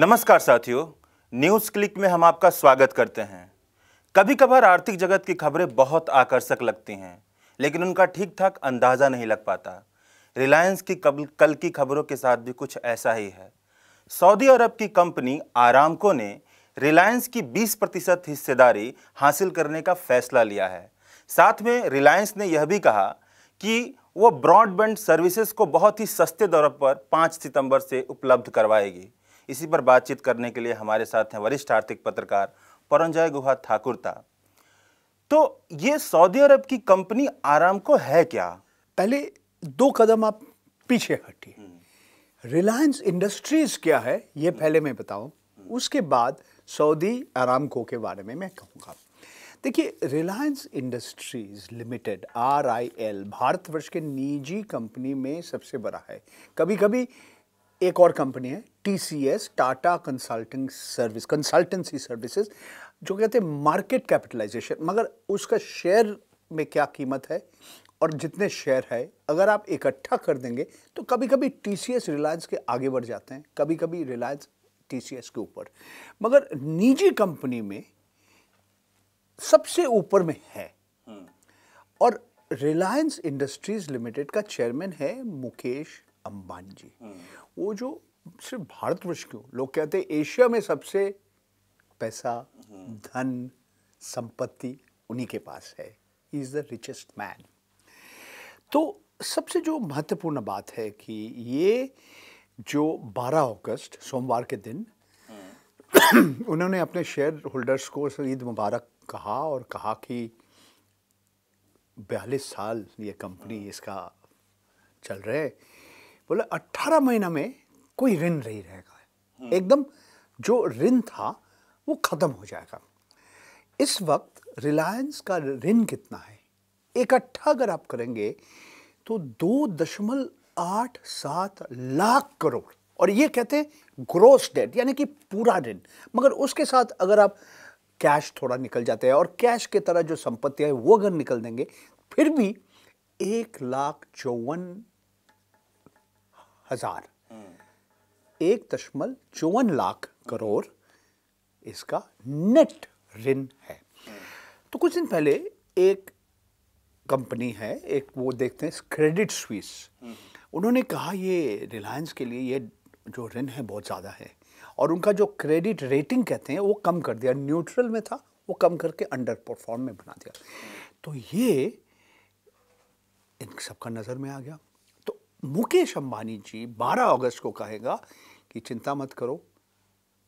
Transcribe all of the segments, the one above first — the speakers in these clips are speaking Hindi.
नमस्कार साथियों न्यूज़ क्लिक में हम आपका स्वागत करते हैं कभी कभार आर्थिक जगत की खबरें बहुत आकर्षक लगती हैं लेकिन उनका ठीक ठाक अंदाज़ा नहीं लग पाता रिलायंस की कब कल की खबरों के साथ भी कुछ ऐसा ही है सऊदी अरब की कंपनी आरामको ने रिलायंस की 20 प्रतिशत हिस्सेदारी हासिल करने का फैसला लिया है साथ में रिलायंस ने यह भी कहा कि वो ब्रॉडबैंड सर्विसेज को बहुत ही सस्ते दौर पर 5 सितंबर से उपलब्ध करवाएगी इसी पर बातचीत करने के लिए हमारे साथ हैं वरिष्ठ आर्थिक पत्रकार परंजय गुहा ठाकुरता तो ये सऊदी अरब की कंपनी आराम को है क्या पहले दो कदम आप पीछे हटिए हम्म। रिलायंस इंडस्ट्रीज क्या है ये हम्म। पहले मैं बताऊं हम्म। उसके बाद सऊदी आराम को के बारे में मैं कहूंगा देखिए Reliance Industries Limited R I L Bharatvarsh के निजी कंपनी में सबसे बड़ा है कभी कभी एक और कंपनी है TCS Tata consulting service consultancy services जो कहते हैं मार्केट कैपिटलाइजेशन मगर उसका शेयर में क्या कीमत है और जितने शेयर है अगर आप इकट्ठा कर देंगे तो कभी कभी टी रिलायंस के आगे बढ़ जाते हैं कभी कभी रिलायंस टी के ऊपर मगर निजी कंपनी में सबसे ऊपर में है हम्म। और रिलायंस इंडस्ट्रीज लिमिटेड का चेयरमैन है मुकेश अंबानी जी हम्म। वो जो सिर्फ भारतवर्ष क्यों लोग कहते हैं एशिया में सबसे पैसा हम्म। धन संपत्ति उन्हीं के पास है he is the richest man तो सबसे जो महत्वपूर्ण बात है कि ये जो 12 अगस्त सोमवार के दिन हम्म। उन्होंने अपने शेयर होल्डर्स को ईद मुबारक कहा और कहा कि बयालीस साल ये कंपनी इसका चल रहा है बोले अट्ठारह महीना में कोई ऋण नहीं रहेगा हम्म। एकदम जो ऋण था वो ख़त्म हो जाएगा इस वक्त रिलायंस का ऋण कितना है इकट्ठा अगर आप करेंगे तो दो दशमलव आठ सात लाख करोड़ और ये कहते हैं ग्रोस डेट यानी कि पूरा ऋण मगर उसके साथ अगर आप कैश थोड़ा निकल जाते हैं और कैश के तरह जो संपत्ति है वो अगर निकल देंगे फिर भी एक लाख चौवन हजार एक दशमलव चौवन लाख करोड़ इसका नेट ऋण है तो कुछ दिन पहले एक कंपनी है एक वो देखते हैं क्रेडिट स्विस उन्होंने कहा ये रिलायंस के लिए ये जो ऋण है बहुत ज़्यादा है और उनका जो क्रेडिट रेटिंग कहते हैं वो कम कर दिया न्यूट्रल में था वो कम करके अंडर परफॉर्म में बना दिया तो ये इन सबका नज़र में आ गया मुकेश अंबानी जी 12 अगस्त को कहेगा कि चिंता मत करो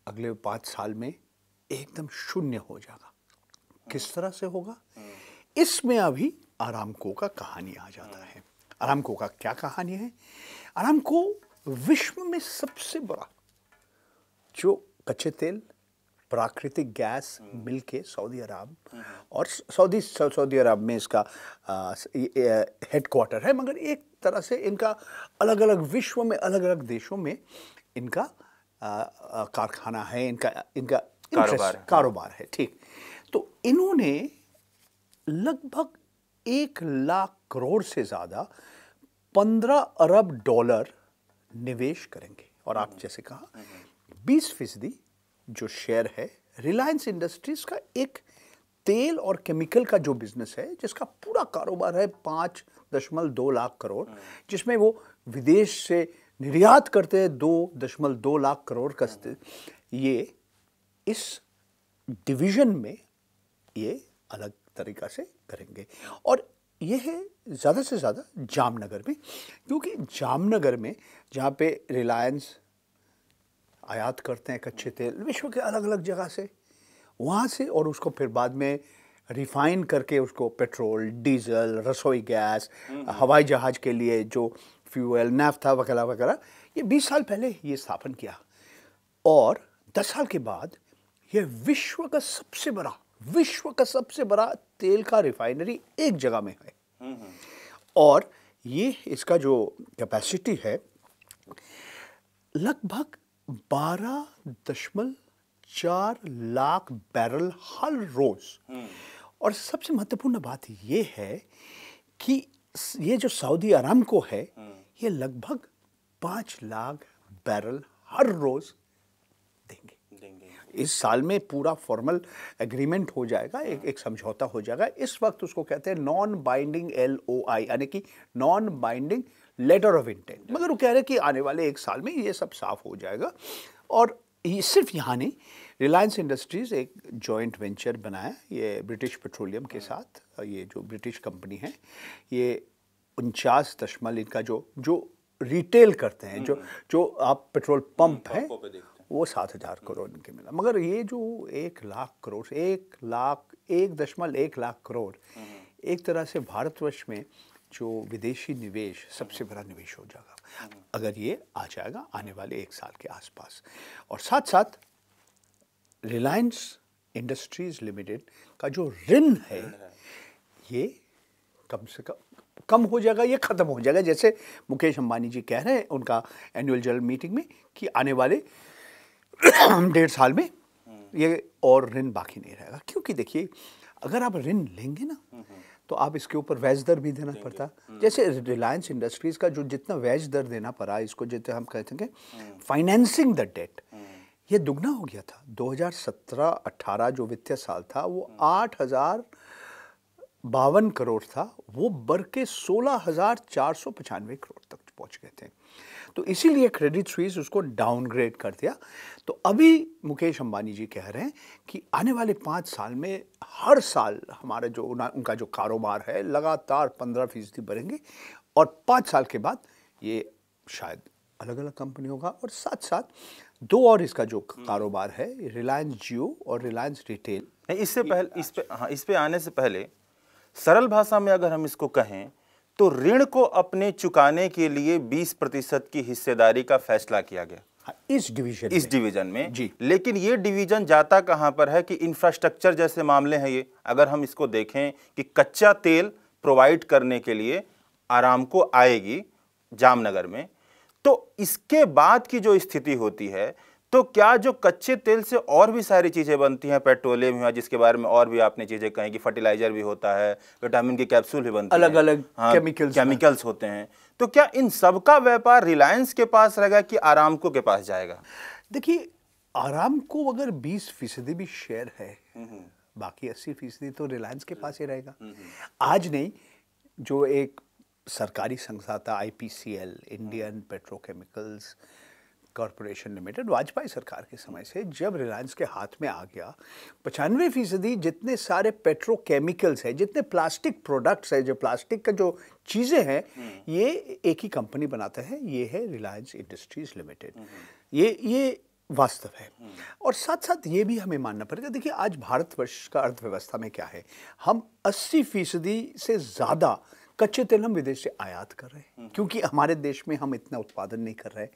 अगले पांच साल में एकदम शून्य हो जाएगा किस तरह से होगा इसमें अभी आरामको का कहानी आ जाता है आरामको का क्या कहानी है आरामको विश्व में सबसे बड़ा जो कच्चे तेल प्राकृतिक गैस हम्म। मिल के सऊदी अरब हम्म। और सऊदी सऊदी अरब में इसका हेड क्वार्टर है मगर एक तरह से इनका अलग अलग विश्व में अलग अलग देशों में इनका कारखाना है इनका इनका कारोबार है ठीक तो इन्होंने लगभग एक लाख करोड़ से ज़्यादा पंद्रह अरब डॉलर निवेश करेंगे और आप हम्म। जैसे कहा बीस फीसदी जो शेयर है रिलायंस इंडस्ट्रीज का एक तेल और केमिकल का जो बिजनेस है जिसका पूरा कारोबार है पाँच दशमलव दो लाख करोड़ हाँ। जिसमें वो विदेश से निर्यात करते हैं दो दशमलव दो लाख करोड़ का हाँ। ये इस डिवीजन में ये अलग तरीका से करेंगे और ये है ज़्यादा से ज़्यादा जामनगर में क्योंकि जामनगर में जहाँ पे रिलायंस आयात करते हैं कच्चे तेल विश्व के अलग अलग जगह से वहाँ से और उसको फिर बाद में रिफाइन करके उसको पेट्रोल डीजल रसोई गैस हम्म। हवाई जहाज़ के लिए जो फ्यूल नाफ्ता वगैरह वगैरह ये 20 साल पहले ये स्थापन किया और 10 साल के बाद ये विश्व का सबसे बड़ा विश्व का सबसे बड़ा तेल का रिफाइनरी एक जगह में है हम्म, हम्म। और ये इसका जो कैपेसिटी है लगभग बारह दशमलव चार लाख बैरल हर रोज हम्म। और सबसे महत्वपूर्ण बात यह है कि ये जो सऊदी अरब को है हम्म। ये लगभग पांच लाख बैरल हर रोज देंगे इस साल में पूरा फॉर्मल एग्रीमेंट हो जाएगा एक हाँ। एक समझौता हो जाएगा इस वक्त उसको कहते हैं non binding L O I यानी कि non binding letter of intent मगर वो कह रहे हैं कि आने वाले एक साल में ये सब साफ हो जाएगा और ये सिर्फ यहाँ नहीं रिलायंस इंडस्ट्रीज़ एक जॉइंट वेंचर बनाया ये ब्रिटिश पेट्रोलियम के साथ ये जो ब्रिटिश कंपनी है ये उनचास दशमल इनका जो जो रिटेल करते हैं जो हम्म। जो आप पेट्रोल पंप है वो सात हज़ार करोड़ इनके मिला मगर ये जो एक लाख करोड़ एक लाख एक दशमलव एक लाख करोड़ हम्म। एक तरह से भारतवर्ष में जो विदेशी निवेश सबसे बड़ा निवेश हो जाएगा अगर ये आ जाएगा आने वाले एक साल के आसपास और साथ साथ रिलायंस इंडस्ट्रीज लिमिटेड का जो ऋण है ये कम से कम कम हो जाएगा ये ख़त्म हो जाएगा जैसे मुकेश अंबानी जी कह रहे हैं उनका एनुअल जनरल मीटिंग में कि आने वाले डेढ़ साल में ये और ऋण बाकी नहीं रहेगा क्योंकि देखिए अगर आप ऋण लेंगे ना तो आप इसके ऊपर वैज दर भी देना पड़ता हम्म। जैसे रिलायंस इंडस्ट्रीज का जो जितना वैज दर देना पड़ा इसको जितने हम कहते हैं फाइनेंसिंग द डेट ये दुगना हो गया था 2017-18 जो वित्तीय साल था वो हम्म। आठ हजार बावन करोड़ था वो बढ़ के सोलह हजार चार सौ पचानवे करोड़ तक पहुंच गए थे तो इसीलिए क्रेडिट स्वीस उसको डाउनग्रेड कर दिया तो अभी मुकेश अंबानी जी कह रहे हैं कि आने वाले पाँच साल में हर साल हमारे जो उनका जो कारोबार है लगातार पंद्रह फीसदी बढ़ेंगे और पाँच साल के बाद ये शायद अलग अलग कंपनी होगा और साथ साथ दो और इसका जो हम्म। कारोबार है रिलायंस जियो और रिलायंस रिटेल इससे पहले इस पे हाँ इस पे आने से पहले सरल भाषा में अगर हम इसको कहें तो ऋण को अपने चुकाने के लिए 20 प्रतिशत की हिस्सेदारी का फैसला किया गया हाँ, इस डिवीजन इस डिवीजन में जी लेकिन ये डिवीजन जाता कहां पर है कि इंफ्रास्ट्रक्चर जैसे मामले हैं ये अगर हम इसको देखें कि कच्चा तेल प्रोवाइड करने के लिए आराम को आएगी जामनगर में तो इसके बाद की जो स्थिति होती है तो क्या जो कच्चे तेल से और भी सारी चीज़ें बनती हैं पेट्रोलियम हुआ जिसके बारे में और भी आपने चीज़ें कहें कि फर्टिलाइजर भी होता है विटामिन के कैप्सूल भी बनते अलग हैं अलग हाँ, केमिकल्स केमिकल्स होते हैं तो क्या इन सब का व्यापार रिलायंस के पास रहेगा कि आरामको के पास जाएगा देखिए आरामको अगर बीस फीसदी भी शेयर है हम्म। बाकी अस्सी फीसदी तो रिलायंस के पास ही रहेगा हम्म। हम्म। आज नहीं जो एक सरकारी संस्था था I Indian petrochemicals corporation limited Vajpayee सरकार के समय से जब रिलायंस के हाथ में आ गया पचानवे फीसदी जितने सारे पेट्रोकेमिकल्स हैं जितने प्लास्टिक प्रोडक्ट्स हैं जो प्लास्टिक का जो चीज़ें हैं हम्म। ये एक ही कंपनी बनाता है ये है रिलायंस इंडस्ट्रीज़ लिमिटेड हम्म। ये ये वास्तव है हम्म। और साथ साथ ये भी हमें मानना पड़ेगा देखिए आज भारतवर्ष का अर्थव्यवस्था में क्या है हम 80 फीसदी से ज़्यादा कच्चे तेल हम विदेश से आयात कर रहे हैं क्योंकि हमारे देश में हम इतना उत्पादन नहीं कर रहे हैं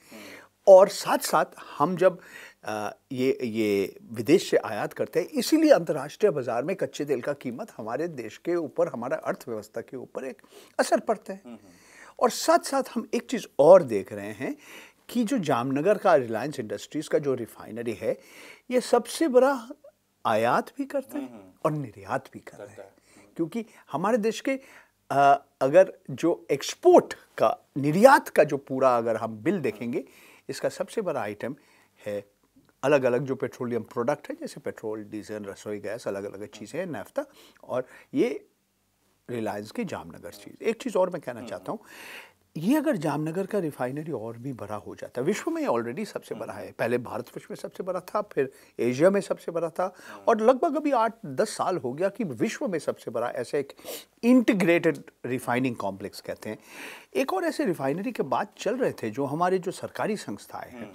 और साथ साथ हम जब आ, ये ये विदेश से आयात करते हैं इसीलिए अंतर्राष्ट्रीय बाज़ार में कच्चे तेल का कीमत हमारे देश के ऊपर हमारा अर्थव्यवस्था के ऊपर एक असर पड़ता है हम्म, हम्म। और साथ साथ हम एक चीज़ और देख रहे हैं कि जो जामनगर का रिलायंस इंडस्ट्रीज़ का जो रिफाइनरी है ये सबसे बड़ा आयात भी करता है हम्म, और निर्यात भी कर हैं क्योंकि हमारे देश के आ, अगर जो एक्सपोर्ट का निर्यात का जो पूरा अगर हम बिल देखेंगे इसका सबसे बड़ा आइटम है अलग अलग जो पेट्रोलियम प्रोडक्ट है जैसे पेट्रोल डीजल रसोई गैस अलग अलग चीज़ें हैं नाफ्ता और ये रिलायंस की जामनगर चीज़ एक चीज़ और मैं कहना हम्म। चाहता हूँ ये अगर जामनगर का रिफाइनरी और भी बड़ा हो जाता है विश्व में ऑलरेडी सबसे बड़ा है हम्म। पहले भारत विश्व में सबसे बड़ा था फिर एशिया में सबसे बड़ा था हम्म। और लगभग अभी आठ दस साल हो गया कि विश्व में सबसे बड़ा ऐसा एक इंटीग्रेटेड रिफाइनिंग कॉम्प्लेक्स कहते हैं एक और ऐसे रिफाइनरी के बाद चल रहे थे जो हमारे जो सरकारी संस्थाएं हैं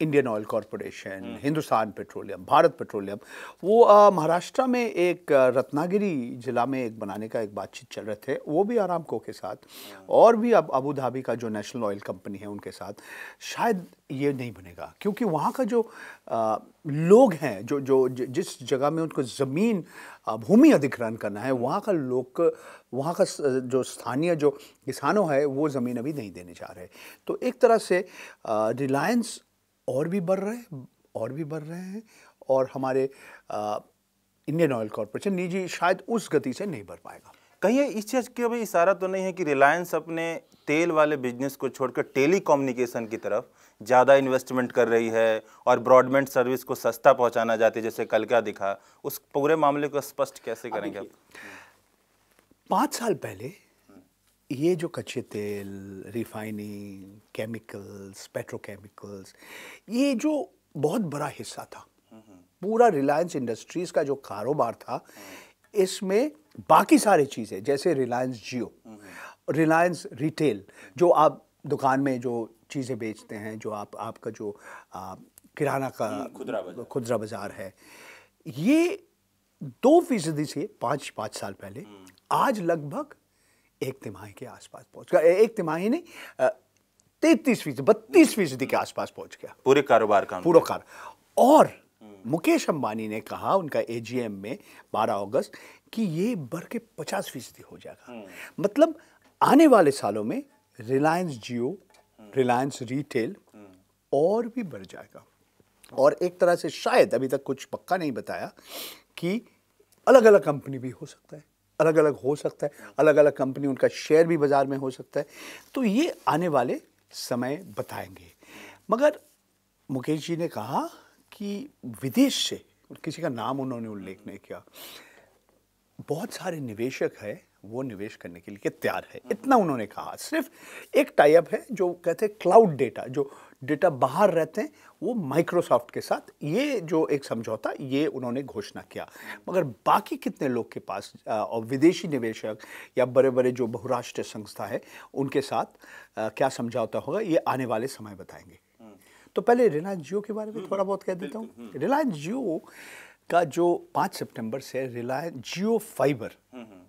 Indian oil corporation Hindustan petroleum Bharat petroleum वो महाराष्ट्र में एक रत्नागिरी जिला में एक बनाने का एक बातचीत चल रहे थे वो भी आराम को के साथ हम्म। और भी अब अबू धाबी का जो नेशनल ऑयल कंपनी है उनके साथ शायद ये नहीं बनेगा क्योंकि वहाँ का जो आ, लोग हैं जो जो ज, जिस जगह में उनको ज़मीन भूमि अधिग्रहण करना है वहाँ का लोग वहाँ का जो स्थानीय जो किसानों है वो ज़मीन अभी नहीं देने जा रहे तो एक तरह से रिलायंस और भी बढ़ रहे और भी बढ़ रहे हैं और हमारे आ, इंडियन ऑयल कॉरपोरेशन निजी शायद उस गति से नहीं बढ़ पाएगा कहीं इस चीज़ का भी इशारा तो नहीं है कि रिलायंस अपने तेल वाले बिजनेस को छोड़कर टेलीकम्युनिकेशन की तरफ ज़्यादा इन्वेस्टमेंट कर रही है और ब्रॉडबैंड सर्विस को सस्ता पहुंचाना चाहती है जैसे कल क्या दिखा उस पूरे मामले को स्पष्ट कैसे करेंगे आप हम्म। पाँच साल पहले ये जो कच्चे तेल रिफाइनिंग केमिकल्स पेट्रोकेमिकल्स ये जो बहुत बड़ा हिस्सा था पूरा रिलायंस इंडस्ट्रीज़ का जो कारोबार था इसमें बाकी सारी चीज़ें जैसे रिलायंस जियो रिलायंस रिटेल जो आप दुकान में जो चीज़ें बेचते हैं जो आप आपका जो किराना का खुदरा बाजार खुदरा बाजार है ये दो फीसदी से पाँच पाँच साल पहले हम्म। आज लगभग एक तिमाही के आसपास पहुंच गया एक तिमाही नहीं तैतीस फीसदी बत्तीस फीसदी के हम्म। आसपास पहुंच गया पूरे कारोबार का पूरा कार और हम्म। मुकेश अंबानी ने कहा उनका एजीएम में 12 अगस्त कि ये बढ़ के पचास फीसदी हो जाएगा मतलब आने वाले सालों में रिलायंस जियो रिलायंस रिटेल और भी बढ़ जाएगा और एक तरह से शायद अभी तक कुछ पक्का नहीं बताया कि अलग अलग कंपनी भी हो सकता है अलग अलग हो सकता है अलग अलग कंपनी उनका शेयर भी बाज़ार में हो सकता है तो ये आने वाले समय बताएंगे मगर मुकेश जी ने कहा कि विदेश से किसी का नाम उन्होंने उल्लेख नहीं किया बहुत सारे निवेशक हैं वो निवेश करने के लिए तैयार है इतना उन्होंने कहा सिर्फ एक टाइप है जो कहते हैं क्लाउड डेटा जो डेटा बाहर रहते हैं वो माइक्रोसॉफ्ट के साथ ये जो एक समझौता ये उन्होंने घोषणा किया मगर बाकी कितने लोग के पास और विदेशी निवेशक या बड़े बड़े जो बहुराष्ट्रीय संस्था है उनके साथ क्या समझौता होगा ये आने वाले समय बताएंगे हम्म। तो पहले रिलायंस जियो के बारे में हम्म। थोड़ा बहुत कह देता हूँ हम्म। रिलायंस जियो का जो पाँच सितंबर से रिलायंस जियो फाइबर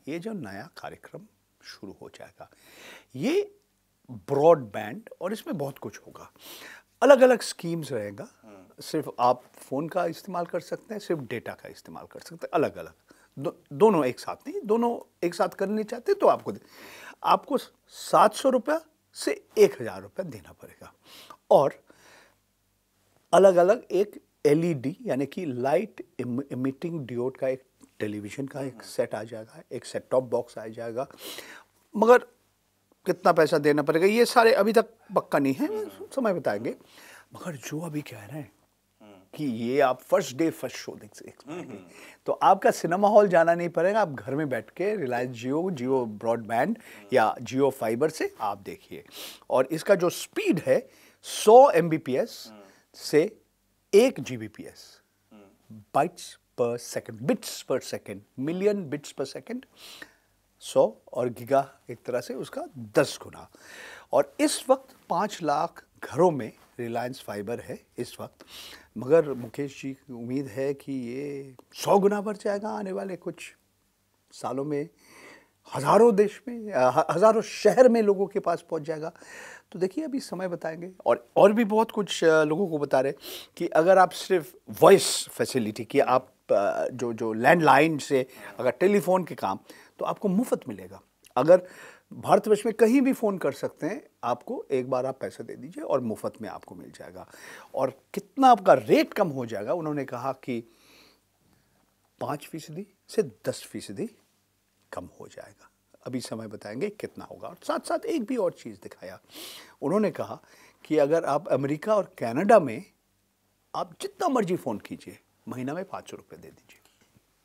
ये जो नया कार्यक्रम शुरू हो जाएगा ये ब्रॉडबैंड और इसमें बहुत कुछ होगा अलग अलग स्कीम्स रहेगा सिर्फ आप फ़ोन का इस्तेमाल कर सकते हैं सिर्फ डेटा का इस्तेमाल कर सकते हैं अलग अलग दो, दोनों एक साथ नहीं दोनों एक साथ करने चाहते तो आपको आपको सात सौ रुपया से एक हज़ार रुपया देना पड़ेगा और अलग अलग एक एलईडी e यानी कि लाइट इमिटिंग डिओड का एक टेलीविज़न का एक सेट आ जाएगा एक सेट टॉप बॉक्स आ जाएगा मगर कितना पैसा देना पड़ेगा ये सारे अभी तक पक्का नहीं है समय बताएंगे मगर जो अभी कह रहे हैं कि ये आप फर्स्ट डे फर्स्ट शो देख सकते हम्म, हम्म। तो आपका सिनेमा हॉल जाना नहीं पड़ेगा आप घर में बैठ के रिलायंस जियो जियो ब्रॉडबैंड या जियो फाइबर से आप देखिए और इसका जो स्पीड है सौ एम हम्म। से एक G B P S bytes per second bits per second million bits per second सौ और गीगा एक तरह से उसका दस गुना और इस वक्त पाँच लाख घरों में रिलायंस फाइबर है इस वक्त मगर मुकेश जी की उम्मीद है कि ये सौ गुना बढ़ जाएगा आने वाले कुछ सालों में हज़ारों देश में हज़ारों शहर में लोगों के पास पहुंच जाएगा तो देखिए अभी समय बताएंगे और और भी बहुत कुछ लोगों को बता रहे कि अगर आप सिर्फ वॉइस फैसिलिटी की आप जो जो लैंडलाइन से अगर टेलीफोन के काम तो आपको मुफ्त मिलेगा अगर भारतवर्ष में कहीं भी फ़ोन कर सकते हैं आपको एक बार आप पैसा दे दीजिए और मुफ्त में आपको मिल जाएगा और कितना आपका रेट कम हो जाएगा उन्होंने कहा कि पाँच फीसदी से दस फीसदी कम हो जाएगा अभी समय बताएंगे कितना होगा और साथ साथ एक भी और चीज़ दिखाया उन्होंने कहा कि अगर आप अमेरिका और कनाडा में आप जितना मर्जी फ़ोन कीजिए महीना में पाँच सौ रुपये दे दीजिए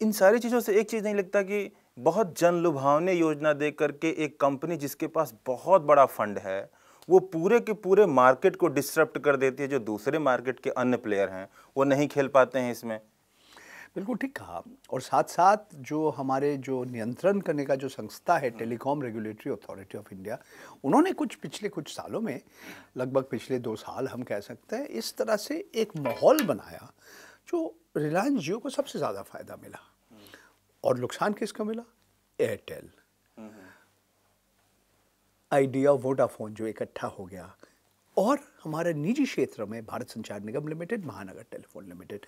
इन सारी चीज़ों से एक चीज़ नहीं लगता कि बहुत जन लुभावने योजना दे करके एक कंपनी जिसके पास बहुत बड़ा फंड है वो पूरे के पूरे मार्केट को डिस्टर्ब कर देती है जो दूसरे मार्केट के अन्य प्लेयर हैं वो नहीं खेल पाते हैं इसमें बिल्कुल ठीक कहा और साथ साथ जो हमारे जो नियंत्रण करने का जो संस्था है telecom regulatory authority of India उन्होंने कुछ पिछले कुछ सालों में लगभग पिछले दो साल हम कह सकते हैं इस तरह से एक माहौल बनाया जो रिलायंस जियो को सबसे ज़्यादा फ़ायदा मिला और नुकसान किसका मिला एयरटेल आइडिया वोडाफोन जो इकट्ठा हो गया और हमारे निजी क्षेत्र में Bharat Sanchar Nigam limited Mahanagar telephone limited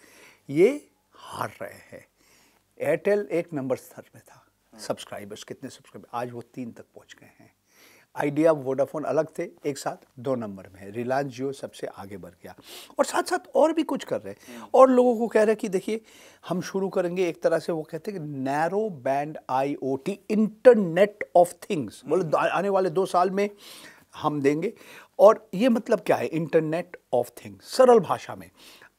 ये हार रहे हैं एयरटेल एक नंबर स्तर में था सब्सक्राइबर्स कितने सब्सक्राइबर आज वो तीन तक पहुंच गए हैं आइडिया वोडाफोन अलग थे एक साथ दो नंबर में है रिलायंस जियो सबसे आगे बढ़ गया और साथ साथ और भी कुछ कर रहे हैं हम्म। और लोगों को कह रहे हैं कि देखिए हम शुरू करेंगे एक तरह से वो कहते हैं कि narrow band IOT internet of things बोले आने वाले दो साल में हम देंगे और ये मतलब क्या है इंटरनेट ऑफ थिंग्स सरल भाषा में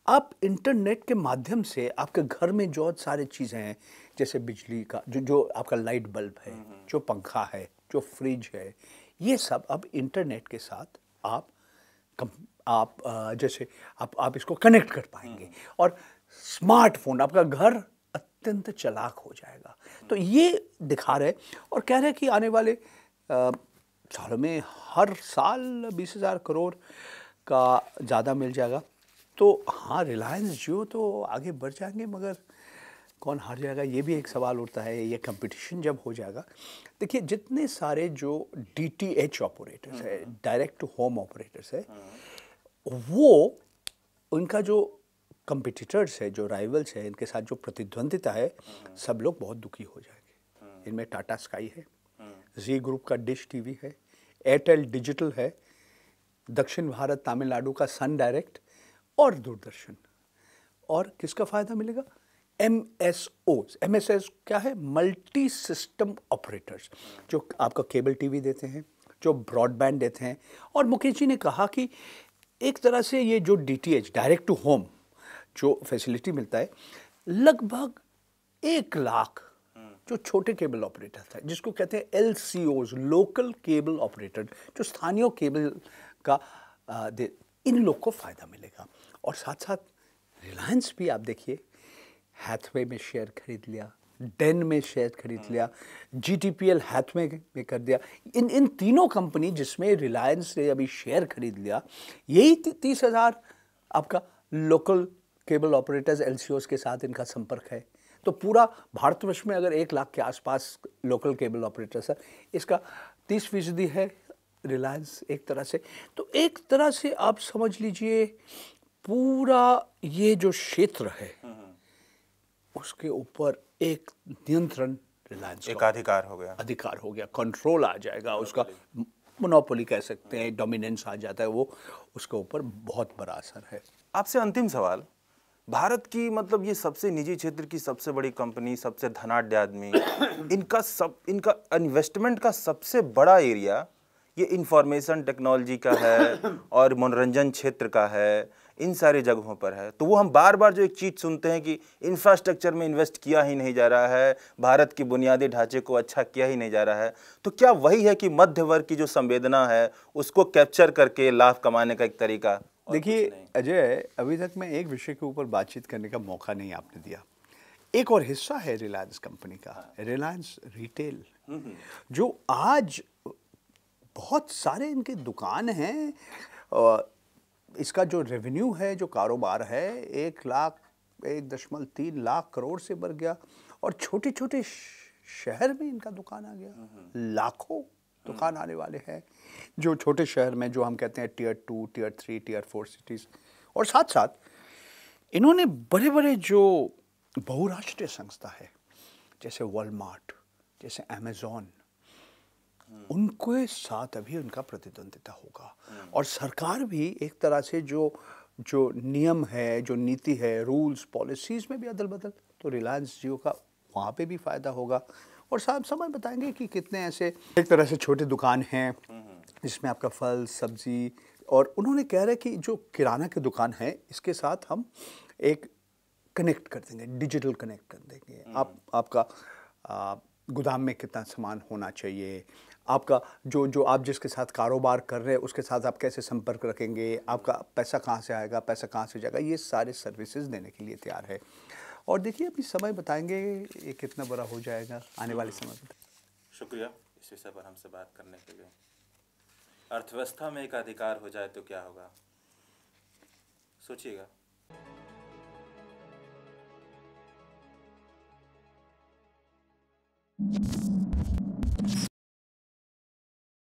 आप इंटरनेट के माध्यम से आपके घर में जो सारे चीज़ें हैं जैसे बिजली का जो जो आपका लाइट बल्ब है हम्म। जो पंखा है जो फ्रिज है ये सब अब इंटरनेट के साथ आप कम आप जैसे आप आप इसको कनेक्ट कर पाएंगे हम्म। और स्मार्टफोन आपका घर अत्यंत चलाक हो जाएगा तो हम्म। ये दिखा रहे और कह रहे कि आने वाले सालों में हर साल बीस हज़ार करोड़ का ज़्यादा मिल जाएगा तो हाँ रिलायंस जियो तो आगे बढ़ जाएंगे मगर कौन हार जाएगा ये भी एक सवाल उठता है ये कंपटीशन जब हो जाएगा देखिए जितने सारे जो डी टी एच ऑपरेटर्स है डायरेक्ट टू होम ऑपरेटर्स है वो उनका जो कंपटीटर्स है जो राइवल्स है इनके साथ जो प्रतिद्वंदिता है हम्म। सब लोग बहुत दुखी हो जाएंगे हम्म। इनमें टाटा स्काई है जी हम्म। ग्रुप का डिश टीवी है एयरटेल डिजिटल है दक्षिण भारत तमिलनाडु का सन डायरेक्ट और दूरदर्शन और किसका फ़ायदा मिलेगा M S Os M S S क्या है मल्टी सिस्टम ऑपरेटर्स जो आपका केबल टीवी देते हैं जो ब्रॉडबैंड देते हैं और मुकेश जी ने कहा कि एक तरह से ये जो D T H direct to home जो फैसिलिटी मिलता है लगभग एक लाख जो छोटे केबल ऑपरेटर था जिसको कहते हैं एल सी ओज लोकल केबल ऑपरेटर जो स्थानीय केबल का आ, दे इन लोग को फ़ायदा मिलेगा और साथ साथ रिलायंस भी आप देखिए हैथवे में शेयर खरीद लिया डेन में शेयर खरीद लिया G T P L Hathway में कर दिया इन इन तीनों कंपनी जिसमें रिलायंस ने अभी शेयर खरीद लिया यही तीस हज़ार आपका लोकल केबल ऑपरेटर्स एल के साथ इनका संपर्क है तो पूरा भारतवर्ष में अगर एक लाख के आसपास लोकल केबल ऑपरेटर्स है इसका तीस फीसदी है रिलायंस एक तरह से तो एक तरह से आप समझ लीजिए पूरा ये जो क्षेत्र है हम्म। उसके ऊपर एक नियंत्रण रिलायंस एक अधिकार हो गया अधिकार हो गया कंट्रोल आ जाएगा उसका मोनोपोली कह सकते हैं डोमिनेंस आ जाता है वो उसके ऊपर बहुत बड़ा असर है आपसे अंतिम सवाल भारत की मतलब ये सबसे निजी क्षेत्र की सबसे बड़ी कंपनी सबसे धनाढ़ आदमी इनका सब इनका इन्वेस्टमेंट का सबसे बड़ा एरिया ये इंफॉर्मेशन टेक्नोलॉजी का है और मनोरंजन क्षेत्र का है इन सारे जगहों पर है तो वो हम बार बार जो एक चीज़ सुनते हैं कि इंफ्रास्ट्रक्चर में इन्वेस्ट किया ही नहीं जा रहा है भारत की बुनियादी ढांचे को अच्छा किया ही नहीं जा रहा है तो क्या वही है कि मध्य वर्ग की जो संवेदना है उसको कैप्चर करके लाभ कमाने का एक तरीका देखिए अजय अभी तक मैं एक विषय के ऊपर बातचीत करने का मौका नहीं आपने दिया एक और हिस्सा है रिलायंस कंपनी का रिलायंस हाँ। रिटेल हम्म, हम्म। जो आज बहुत सारे इनके दुकान हैं इसका जो रेवेन्यू है जो कारोबार है एक लाख एक दशमलव तीन लाख करोड़ से बढ़ गया और छोटे छोटे शहर में इनका दुकान आ गया लाखों दुकान आने वाले हैं जो छोटे शहर में जो हम कहते हैं tier two tier three tier four cities और साथ साथ इन्होंने बड़े बड़े जो बहुराष्ट्रीय संस्था है जैसे वॉलमार्ट जैसे अमेज़ोन उनके साथ अभी उनका प्रतिद्वंदिता होगा और सरकार भी एक तरह से जो जो नियम है जो नीति है रूल्स पॉलिसीज़ में भी अदल बदल तो रिलायंस जियो का वहाँ पे भी फ़ायदा होगा और साहब समय बताएंगे कि कितने ऐसे एक तरह से छोटे दुकान हैं जिसमें आपका फल सब्जी और उन्होंने कह रहा है कि जो किराना की दुकान है इसके साथ हम एक कनेक्ट कर देंगे डिजिटल कनेक्ट कर देंगे आप आपका आ, गोदाम में कितना सामान होना चाहिए आपका जो जो आप जिसके साथ कारोबार कर रहे हैं उसके साथ आप कैसे संपर्क रखेंगे आपका पैसा कहाँ से आएगा पैसा कहाँ से जाएगा ये सारे सर्विसेज देने के लिए तैयार है और देखिए अभी समय बताएंगे ये कितना बड़ा हो जाएगा आने वाले समय पर शुक्रिया इस विषय पर हमसे बात करने के लिए अर्थव्यवस्था में एक अधिकार हो जाए तो क्या होगा सोचिएगा you